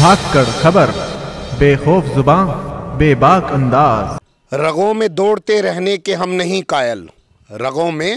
भाग कर खबर बेखौफ जुबान बेबाक अंदाज रगों में दौड़ते रहने के हम नहीं कायल रगों में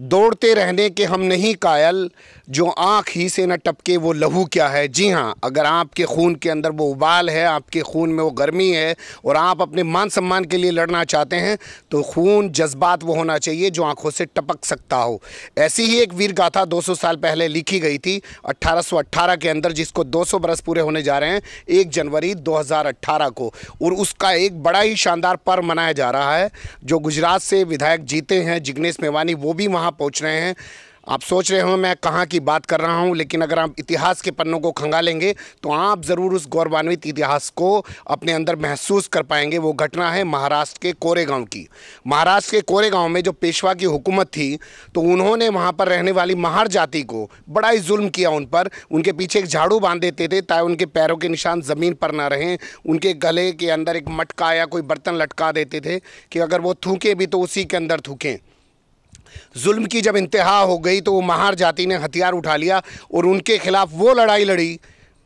दौड़ते रहने के हम नहीं कायल जो आँख ही से न टपके वो लहू क्या है जी हाँ अगर आपके खून के अंदर वो उबाल है आपके खून में वो गर्मी है और आप अपने मान सम्मान के लिए लड़ना चाहते हैं तो खून जज्बात वो होना चाहिए जो आँखों से टपक सकता हो ऐसी ही एक वीर गाथा 200 साल पहले लिखी गई थी 1818 के अंदर जिसको 200 बरस पूरे होने जा रहे हैं एक जनवरी दो को और उसका एक बड़ा ही शानदार पर्व मनाया जा रहा है जो गुजरात से विधायक जीते हैं जिग्नेश मेवानी वो भी वहाँ कहाँ पहुँच रहे हैं आप सोच रहे हो मैं कहाँ की बात कर रहा हूँ लेकिन अगर आप इतिहास के पन्नों को खंगालेंगे तो आप ज़रूर उस गौरवान्वित इतिहास को अपने अंदर महसूस कर पाएंगे वो घटना है महाराष्ट्र के कोरेगांव की महाराष्ट्र के कोरेगांव में जो पेशवा की हुकूमत थी तो उन्होंने वहाँ पर रहने वाली महार जाति को बड़ा ही जुल्म किया उन पर उनके पीछे एक झाड़ू बांध देते थे ताकि उनके पैरों के निशान ज़मीन पर ना रहें उनके गले के अंदर एक मटका या कोई बर्तन लटका देते थे कि अगर वो थूकें भी तो उसी के अंदर थूकें जुल्म की जब इंतहा हो गई तो वो महार जाति ने हथियार उठा लिया और उनके खिलाफ वो लड़ाई लड़ी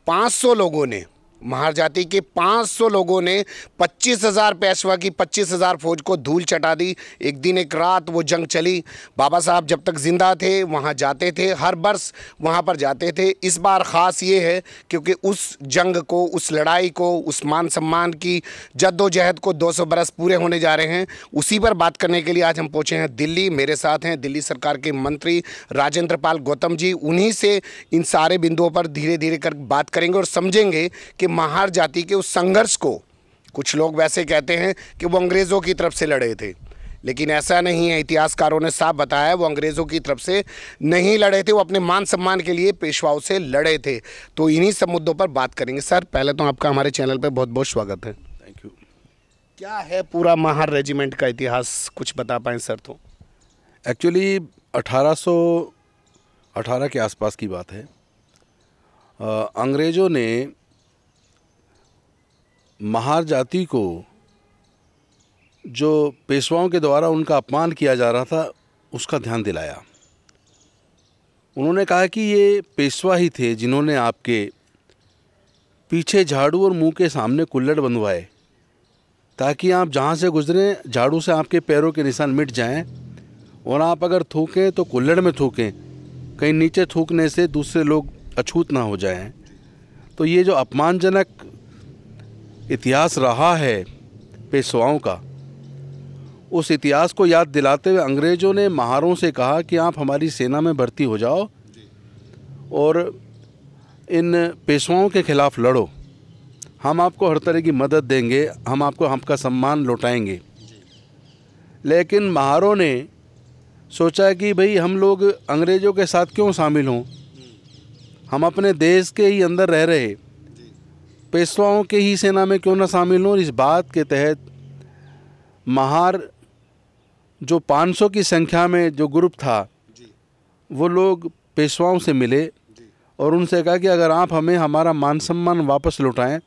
500 लोगों ने महार जाति के 500 लोगों ने 25,000 पेशवा की 25,000 फौज को धूल चटा दी एक दिन एक रात वो जंग चली बाबा साहब जब तक ज़िंदा थे वहाँ जाते थे हर वर्ष वहाँ पर जाते थे इस बार ख़ास ये है क्योंकि उस जंग को उस लड़ाई को उस मान सम्मान की जद्दोजहद को 200 बरस पूरे होने जा रहे हैं उसी पर बात करने के लिए आज हम पहुँचे हैं दिल्ली मेरे साथ हैं दिल्ली सरकार के मंत्री राजेंद्र पाल गौतम जी उन्हीं से इन सारे बिंदुओं पर धीरे धीरे कर बात करेंगे और समझेंगे कि महार जाति के उस संघर्ष को कुछ लोग वैसे कहते हैं कि वो अंग्रेज़ों की तरफ से लड़े थे लेकिन ऐसा नहीं है इतिहासकारों ने साफ बताया वो अंग्रेज़ों की तरफ से नहीं लड़े थे वो अपने मान सम्मान के लिए पेशवाओं से लड़े थे तो इन्हीं सब मुद्दों पर बात करेंगे सर पहले तो आपका हमारे चैनल पर बहुत बहुत स्वागत है थैंक यू क्या है पूरा महार रेजिमेंट का इतिहास कुछ बता पाएँ सर तो एक्चुअली 1818 के आसपास की बात है अंग्रेज़ों ने महार जाति को जो पेशवाओं के द्वारा उनका अपमान किया जा रहा था उसका ध्यान दिलाया उन्होंने कहा कि ये पेशवा ही थे जिन्होंने आपके पीछे झाड़ू और मुंह के सामने कुल्लड़ बंधवाए ताकि आप जहाँ से गुजरें झाड़ू से आपके पैरों के निशान मिट जाएं और आप अगर थूकें तो कुल्लड़ में थूकें कहीं नीचे थूकने से दूसरे लोग अछूत ना हो जाएं तो ये जो अपमानजनक इतिहास रहा है पेशवाओं का उस इतिहास को याद दिलाते हुए अंग्रेज़ों ने महारों से कहा कि आप हमारी सेना में भर्ती हो जाओ और इन पेशवाओं के ख़िलाफ़ लड़ो हम आपको हर तरह की मदद देंगे हम आपको आपका सम्मान लौटाएंगे लेकिन महारों ने सोचा कि भाई हम लोग अंग्रेज़ों के साथ क्यों शामिल हों हम अपने देश के ही अंदर रह रहे पेशवाओं के ही सेना में क्यों ना शामिल हों इस बात के तहत महार जो 500 की संख्या में जो ग्रुप था वो लोग पेशवाओं से मिले और उनसे कहा कि अगर आप हमें हमारा मान सम्मान वापस लौटाएं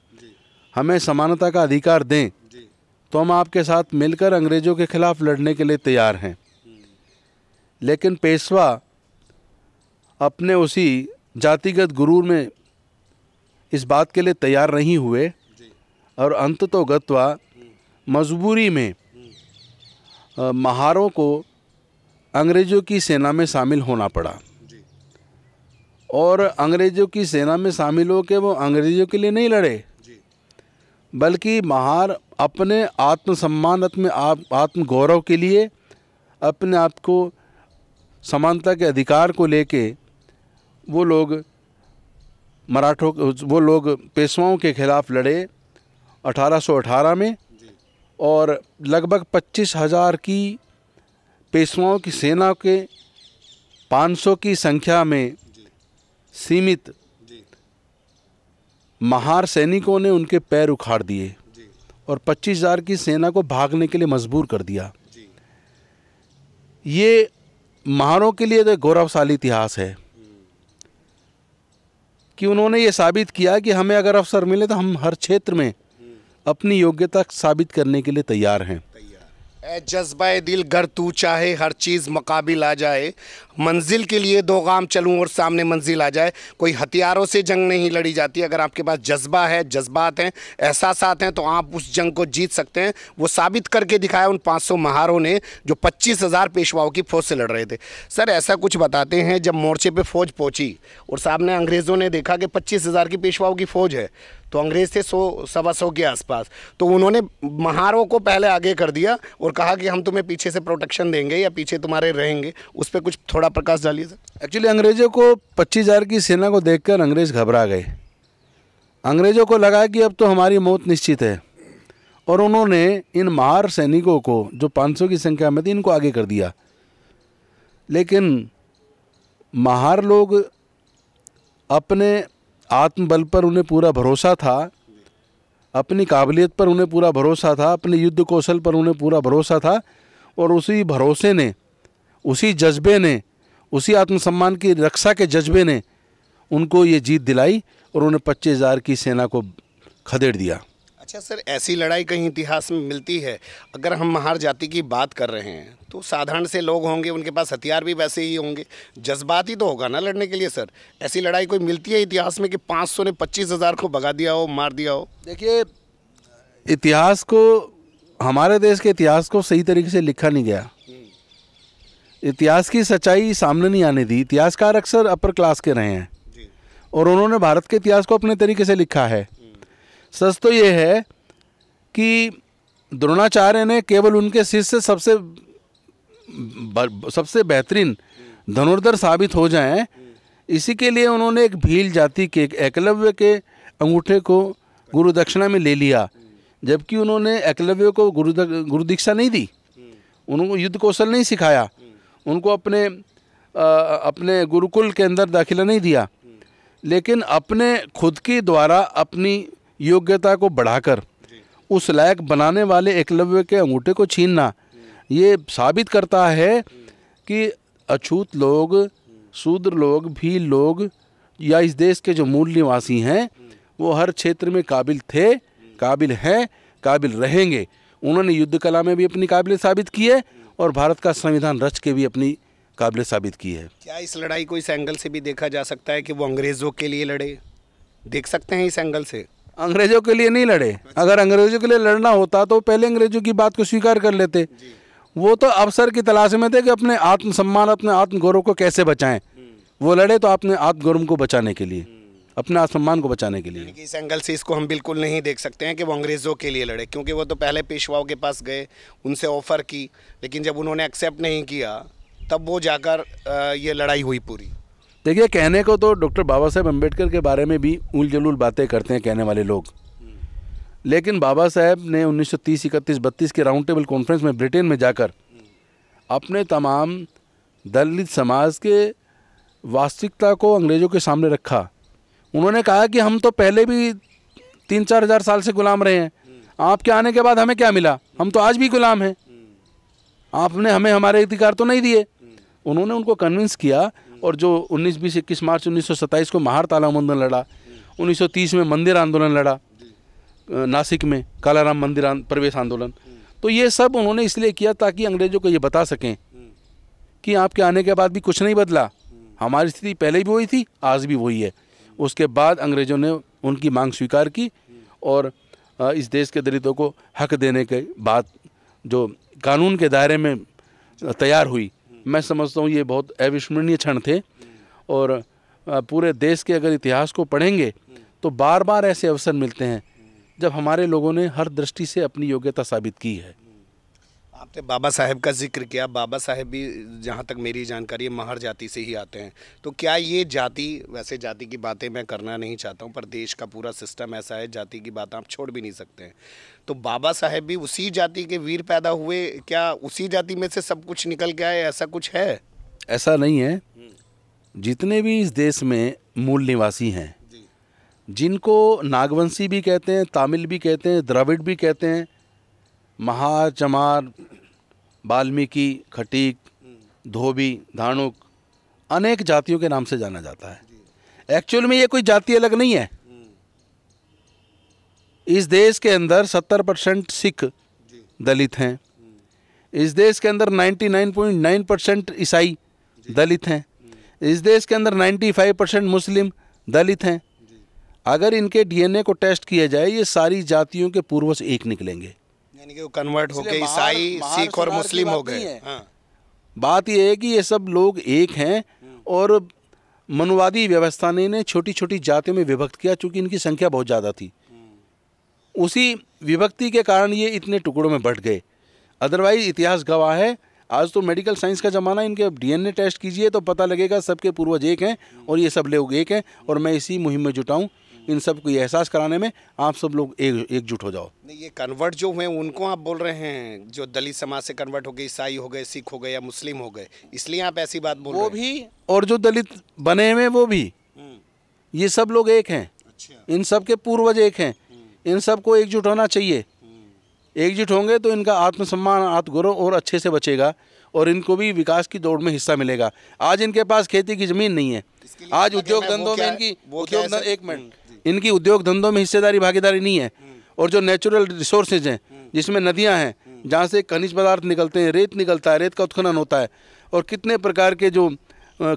हमें समानता का अधिकार दें तो हम आपके साथ मिलकर अंग्रेज़ों के ख़िलाफ़ लड़ने के लिए तैयार हैं हम्म। लेकिन पेशवा अपने उसी जातिगत गुरूर में इस बात के लिए तैयार नहीं हुए और अंत तो गत्वा मजबूरी में महारों को अंग्रेज़ों की सेना में शामिल होना पड़ा और अंग्रेज़ों की सेना में शामिल हो के वो अंग्रेज़ों के लिए नहीं लड़े बल्कि महार अपने आत्मसम्मान अपने आप आत्म गौरव के लिए अपने आप को समानता के अधिकार को लेके वो लोग मराठों वो लोग पेशवाओं के खिलाफ लड़े 1818 में और लगभग पच्चीस हज़ार की पेशवाओं की सेना के 500 की संख्या में सीमित महार सैनिकों ने उनके पैर उखाड़ दिए और पच्चीस हज़ार की सेना को भागने के लिए मजबूर कर दिया ये महारों के लिए तो गौरवशाली इतिहास है कि उन्होंने ये साबित किया कि हमें अगर अवसर मिले तो हम हर क्षेत्र में अपनी योग्यता साबित करने के लिए तैयार हैं ए जज्बा दिल गर तू चाहे हर चीज़ मकाबिल आ जाए मंजिल के लिए दो गाम चलूँ और सामने मंजिल आ जाए कोई हथियारों से जंग नहीं लड़ी जाती अगर आपके पास जज्बा है जज्बात हैं एहसास हैं तो आप उस जंग को जीत सकते हैं वो साबित करके दिखाया उन 500 महारों ने जो पच्चीस हज़ार पेशवाओं की फ़ौज से लड़ रहे थे सर ऐसा कुछ बताते हैं जब मोर्चे पर फ़ौज पहुँची और सामने अंग्रेज़ों ने देखा कि पच्चीस की पेशवाओं की फ़ौज है तो अंग्रेज़ थे सौ सवा सौ के आसपास तो उन्होंने महारों को पहले आगे कर दिया और कहा कि हम तुम्हें पीछे से प्रोटेक्शन देंगे या पीछे तुम्हारे रहेंगे उस पर कुछ थोड़ा प्रकाश डालिए सर एक्चुअली अंग्रेज़ों को पच्चीस हज़ार की सेना को देख अंग्रेज़ घबरा गए अंग्रेज़ों को लगा कि अब तो हमारी मौत निश्चित है और उन्होंने इन महार सैनिकों को जो 500 की संख्या में थी इनको आगे कर दिया लेकिन महार लोग अपने आत्मबल पर उन्हें पूरा भरोसा था अपनी काबिलियत पर उन्हें पूरा भरोसा था अपने युद्ध कौशल पर उन्हें पूरा भरोसा था और उसी भरोसे ने उसी जज्बे ने उसी आत्मसम्मान की रक्षा के जज्बे ने उनको ये जीत दिलाई और उन्हें पच्चीस हज़ार की सेना को खदेड़ दिया अच्छा सर ऐसी लड़ाई कहीं इतिहास में मिलती है अगर हम महार जाति की बात कर रहे हैं तो साधारण से लोग होंगे उनके पास हथियार भी वैसे ही होंगे जज्बात ही तो होगा ना लड़ने के लिए सर ऐसी लड़ाई कोई मिलती है इतिहास में कि 500 ने पच्चीस हज़ार को भगा दिया हो मार दिया हो देखिए इतिहास को हमारे देश के इतिहास को सही तरीके से लिखा नहीं गया इतिहास की सच्चाई सामने नहीं आने दी इतिहासकार अक्सर अपर क्लास के रहे हैं और उन्होंने भारत के इतिहास को अपने तरीके से लिखा है सच तो ये है कि द्रोणाचार्य ने केवल उनके शिष्य सबसे सबसे बेहतरीन धनुर्धर साबित हो जाएं इसी के लिए उन्होंने एक भील जाति के एक एकलव्य के अंगूठे को गुरु दक्षिणा में ले लिया जबकि उन्होंने एकलव्य को गुरु गुरु दीक्षा नहीं दी उनको युद्ध कौशल नहीं सिखाया उनको अपने आ, अपने गुरुकुल के अंदर दाखिला नहीं दिया लेकिन अपने खुद के द्वारा अपनी योग्यता को बढ़ाकर उस लायक बनाने वाले एकलव्य के अंगूठे को छीनना ये साबित करता है कि अछूत लोग शूद्र लोग भी लोग या इस देश के जो मूल निवासी हैं वो हर क्षेत्र में काबिल थे काबिल हैं काबिल रहेंगे उन्होंने युद्ध कला में भी अपनी काबिलियत साबित की है और भारत का संविधान रच के भी अपनी काबिलियत साबित की है क्या इस लड़ाई को इस एंगल से भी देखा जा सकता है कि वो अंग्रेज़ों के लिए लड़े देख सकते हैं इस एंगल से अंग्रेजों के लिए नहीं लड़े अच्छा। अगर अंग्रेजों के लिए लड़ना होता तो पहले अंग्रेजों की बात को स्वीकार कर लेते वो तो अवसर की तलाश में थे कि अपने आत्मसम्मान अपने आत्मगौरव को कैसे बचाएं हम्म। वो लड़े तो अपने आत्मगौरव को बचाने के लिए हम्म। अपने आत्मसम्मान को बचाने के लिए इस एंगल से इसको हम बिल्कुल नहीं देख सकते हैं कि वो अंग्रेज़ों के लिए लड़े क्योंकि वो तो पहले पेशवाओं के पास गए उनसे ऑफ़र की लेकिन जब उन्होंने एक्सेप्ट नहीं किया तब वो जाकर ये लड़ाई हुई पूरी देखिए कहने को तो डॉक्टर बाबा साहेब अम्बेडकर के बारे में भी उल जलूल बातें करते हैं कहने वाले लोग लेकिन बाबा साहेब ने 1930 इकतीस बत्तीस के राउंड टेबल कॉन्फ्रेंस में ब्रिटेन में जाकर अपने तमाम दलित समाज के वास्तविकता को अंग्रेज़ों के सामने रखा उन्होंने कहा कि हम तो पहले भी तीन चार हज़ार साल से गुलाम रहे हैं आपके आने के बाद हमें क्या मिला हम तो आज भी गुलाम हैं आपने हमें हमारे अधिकार तो नहीं दिए उन्होंने उनको कन्विंस किया और जो उन्नीस बीस इक्कीस मार्च उन्नीस को महार ताला तालाबंदन लड़ा 1930 में मंदिर आंदोलन लड़ा नासिक में कालाराम मंदिर प्रवेश आंदोलन तो ये सब उन्होंने इसलिए किया ताकि अंग्रेजों को ये बता सकें कि आपके आने के बाद भी कुछ नहीं बदला हमारी स्थिति पहले भी वही थी आज भी वही है उसके बाद अंग्रेजों ने उनकी मांग स्वीकार की और इस देश के दलितों को हक देने के बाद जो कानून के दायरे में तैयार हुई मैं समझता हूँ ये बहुत अविस्मरणीय क्षण थे और पूरे देश के अगर इतिहास को पढ़ेंगे तो बार बार ऐसे अवसर मिलते हैं जब हमारे लोगों ने हर दृष्टि से अपनी योग्यता साबित की है आपने बाबा साहेब का जिक्र किया बाबा साहेब भी जहाँ तक मेरी जानकारी है महर जाति से ही आते हैं तो क्या ये जाति वैसे जाति की बातें मैं करना नहीं चाहता हूँ पर देश का पूरा सिस्टम ऐसा है जाति की बात आप छोड़ भी नहीं सकते हैं तो बाबा साहेब भी उसी जाति के वीर पैदा हुए क्या उसी जाति में से सब कुछ निकल के आए ऐसा कुछ है ऐसा नहीं है जितने भी इस देश में मूल निवासी हैं जिनको नागवंशी भी कहते हैं तमिल भी कहते हैं द्रविड़ भी कहते हैं महार चमार वाल्मीकि खटीक धोबी धानुक अनेक जातियों के नाम से जाना जाता है एक्चुअल में ये कोई जाति अलग नहीं है इस देश के अंदर 70 परसेंट सिख दलित हैं इस देश के अंदर 99.9 परसेंट ईसाई दलित हैं इस देश के अंदर 95 परसेंट मुस्लिम दलित हैं अगर इनके डीएनए को टेस्ट किया जाए ये सारी जातियों के पूर्वज एक निकलेंगे यानी कि वो कन्वर्ट होके ईसाई सिख और मुस्लिम हो गए हाँ। बात यह है कि ये सब लोग एक हैं और मनुवादी व्यवस्था ने इन्हें छोटी छोटी जातियों में विभक्त किया चूंकि इनकी संख्या बहुत ज़्यादा थी उसी विभक्ति के कारण ये इतने टुकड़ों में बट गए अदरवाइज इतिहास गवाह है आज तो मेडिकल साइंस का ज़माना इनके डीएनए टेस्ट कीजिए तो पता लगेगा सबके पूर्वज एक हैं और ये सब लोग एक हैं और मैं इसी मुहिम में जुटाऊँ इन सब को ये एहसास कराने में आप सब लोग एक एकजुट हो जाओ नहीं ये कन्वर्ट जो हुए उनको आप बोल रहे हैं जो दलित समाज से कन्वर्ट हो गए ईसाई हो गए सिख हो गए या मुस्लिम हो गए इसलिए आप ऐसी बात बोल वो रहे हैं। भी और जो दलित बने हुए वो भी हम्म। ये सब लोग एक हैं अच्छा। इन सब के पूर्वज एक हैं इन सबको एकजुट होना चाहिए एकजुट होंगे तो इनका आत्मसम्मान आत्मगौरव और अच्छे से बचेगा और इनको भी विकास की दौड़ में हिस्सा मिलेगा आज इनके पास खेती की जमीन नहीं है आज उद्योग धंधों में इनकी उद्योग एक हम्म, मिनट इनकी उद्योग धंधों में हिस्सेदारी भागीदारी नहीं है हम्म। और जो नेचुरल रिसोर्सेज हैं हम्म। जिसमें नदियाँ हैं जहाँ से खनिज पदार्थ निकलते हैं रेत निकलता है रेत का उत्खनन होता है और कितने प्रकार के जो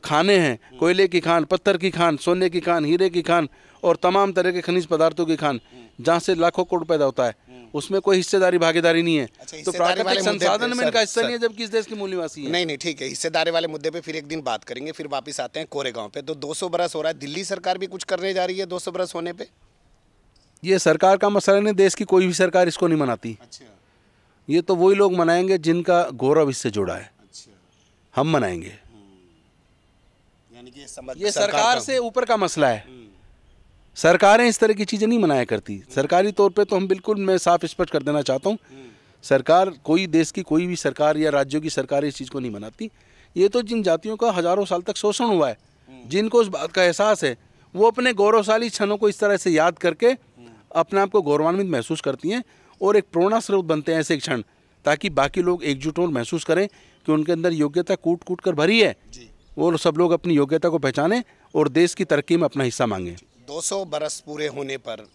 खाने हैं कोयले की खान पत्थर की खान सोने की खान हीरे की खान और तमाम तरह के खनिज पदार्थों की खान जहाँ से लाखों करोड़ पैदा होता है हम्म। उसमें कोई हिस्सेदारी भागीदारी नहीं है अच्छा, तो प्राकृतिक संसाधन में इनका हिस्सा नहीं है जबकि इस देश की निवासी है नहीं नहीं ठीक है हिस्सेदारी वाले मुद्दे पे फिर एक दिन बात करेंगे फिर वापस आते हैं कोरेगांव पे तो 200 बरस हो रहा है दिल्ली सरकार भी कुछ करने जा रही है दो बरस होने पर ये सरकार का मसला नहीं देश की कोई भी सरकार इसको नहीं मनाती अच्छा। ये तो वही लोग मनाएंगे जिनका गौरव इससे जुड़ा है अच्छा। हम मनाएंगे हम्म। ये सरकार से ऊपर का मसला है हम्म। सरकारें इस तरह की चीज़ें नहीं मनाया करती सरकारी तौर पे तो हम बिल्कुल मैं साफ स्पष्ट कर देना चाहता हूँ हम्म। सरकार कोई देश की कोई भी सरकार या राज्यों की सरकार इस चीज़ को नहीं मनाती ये तो जिन जातियों का हज़ारों साल तक शोषण हुआ है हम्म। जिनको उस बात का एहसास है वो अपने गौरवशाली क्षणों को इस तरह से याद करके हम्म। अपने आप को गौरवान्वित महसूस करती हैं और एक प्रेरणा स्रोत बनते हैं ऐसे क्षण ताकि बाकी लोग एकजुट और महसूस करें कि उनके अंदर योग्यता कूट कूट कर भरी है वो सब लोग अपनी योग्यता को पहचानें और देश की तरक्की में अपना हिस्सा मांगें 200 बरस पूरे होने पर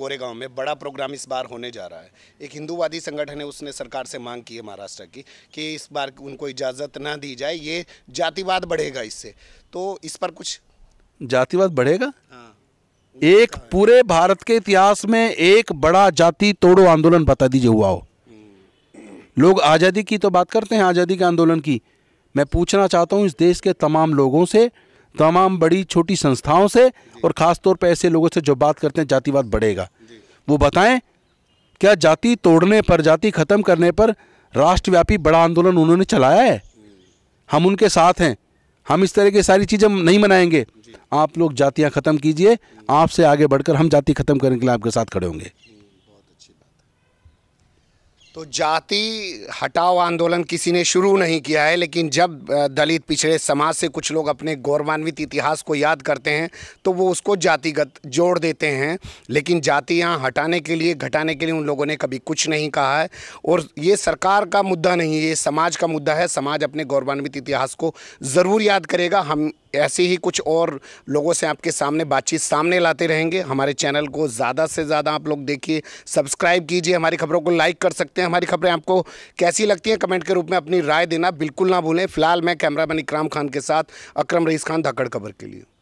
कोरेगांव में बड़ा प्रोग्राम इस बार होने जा रहा है एक हिंदूवादी संगठन है उसने सरकार से मांग की है महाराष्ट्र की कि इस बार उनको इजाज़त ना दी जाए ये जातिवाद बढ़ेगा इससे तो इस पर कुछ जातिवाद बढ़ेगा हाँ। एक पूरे भारत के इतिहास में एक बड़ा जाति तोड़ो आंदोलन बता दीजिए हुआ हो हम्म। लोग आज़ादी की तो बात करते हैं आज़ादी के आंदोलन की मैं पूछना चाहता हूँ इस देश के तमाम लोगों से तमाम बड़ी छोटी संस्थाओं से और ख़ास तौर पर ऐसे लोगों से जो बात करते हैं जातिवाद बढ़ेगा वो बताएं क्या जाति तोड़ने पर जाति ख़त्म करने पर राष्ट्रव्यापी बड़ा आंदोलन उन्होंने चलाया है हम उनके साथ हैं हम इस तरह की सारी चीज़ें नहीं मनाएंगे आप लोग जातियां ख़त्म कीजिए आपसे आगे बढ़कर हम जाति ख़त्म करने के लिए आपके साथ खड़े होंगे तो जाति हटाओ आंदोलन किसी ने शुरू नहीं किया है लेकिन जब दलित पिछड़े समाज से कुछ लोग अपने गौरवान्वित इतिहास को याद करते हैं तो वो उसको जातिगत जोड़ देते हैं लेकिन जाति यहाँ हटाने के लिए घटाने के लिए उन लोगों ने कभी कुछ नहीं कहा है और ये सरकार का मुद्दा नहीं है ये समाज का मुद्दा है समाज अपने गौरवान्वित इतिहास को ज़रूर याद करेगा हम ऐसे ही कुछ और लोगों से आपके सामने बातचीत सामने लाते रहेंगे हमारे चैनल को ज़्यादा से ज़्यादा आप लोग देखिए सब्सक्राइब कीजिए हमारी खबरों को लाइक कर सकते हैं हमारी खबरें आपको कैसी लगती हैं कमेंट के रूप में अपनी राय देना बिल्कुल ना भूलें फिलहाल मैं कैमरामैन इकराम खान के साथ अक्रम रईस खान धाकड़ खबर के लिए